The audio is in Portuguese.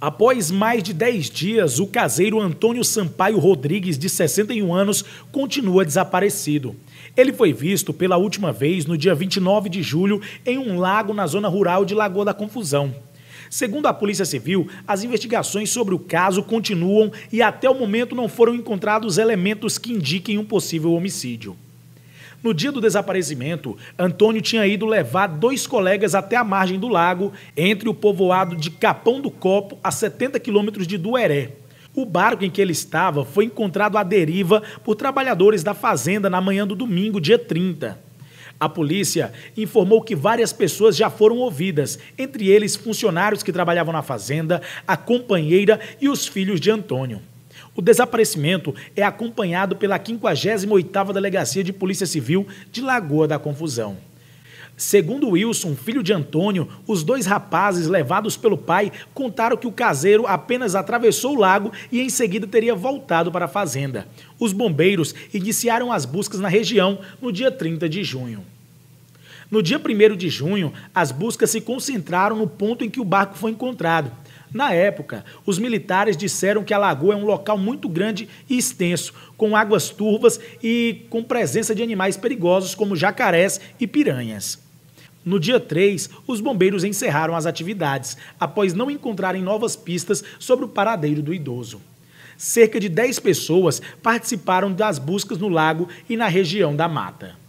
Após mais de 10 dias, o caseiro Antônio Sampaio Rodrigues, de 61 anos, continua desaparecido. Ele foi visto pela última vez no dia 29 de julho em um lago na zona rural de Lagoa da Confusão. Segundo a Polícia Civil, as investigações sobre o caso continuam e até o momento não foram encontrados elementos que indiquem um possível homicídio. No dia do desaparecimento, Antônio tinha ido levar dois colegas até a margem do lago, entre o povoado de Capão do Copo, a 70 quilômetros de Dueré. O barco em que ele estava foi encontrado à deriva por trabalhadores da fazenda na manhã do domingo, dia 30. A polícia informou que várias pessoas já foram ouvidas, entre eles funcionários que trabalhavam na fazenda, a companheira e os filhos de Antônio. O desaparecimento é acompanhado pela 58ª Delegacia de Polícia Civil de Lagoa da Confusão. Segundo Wilson, filho de Antônio, os dois rapazes levados pelo pai contaram que o caseiro apenas atravessou o lago e em seguida teria voltado para a fazenda. Os bombeiros iniciaram as buscas na região no dia 30 de junho. No dia 1 de junho, as buscas se concentraram no ponto em que o barco foi encontrado. Na época, os militares disseram que a lagoa é um local muito grande e extenso, com águas turvas e com presença de animais perigosos como jacarés e piranhas. No dia 3, os bombeiros encerraram as atividades, após não encontrarem novas pistas sobre o paradeiro do idoso. Cerca de 10 pessoas participaram das buscas no lago e na região da mata.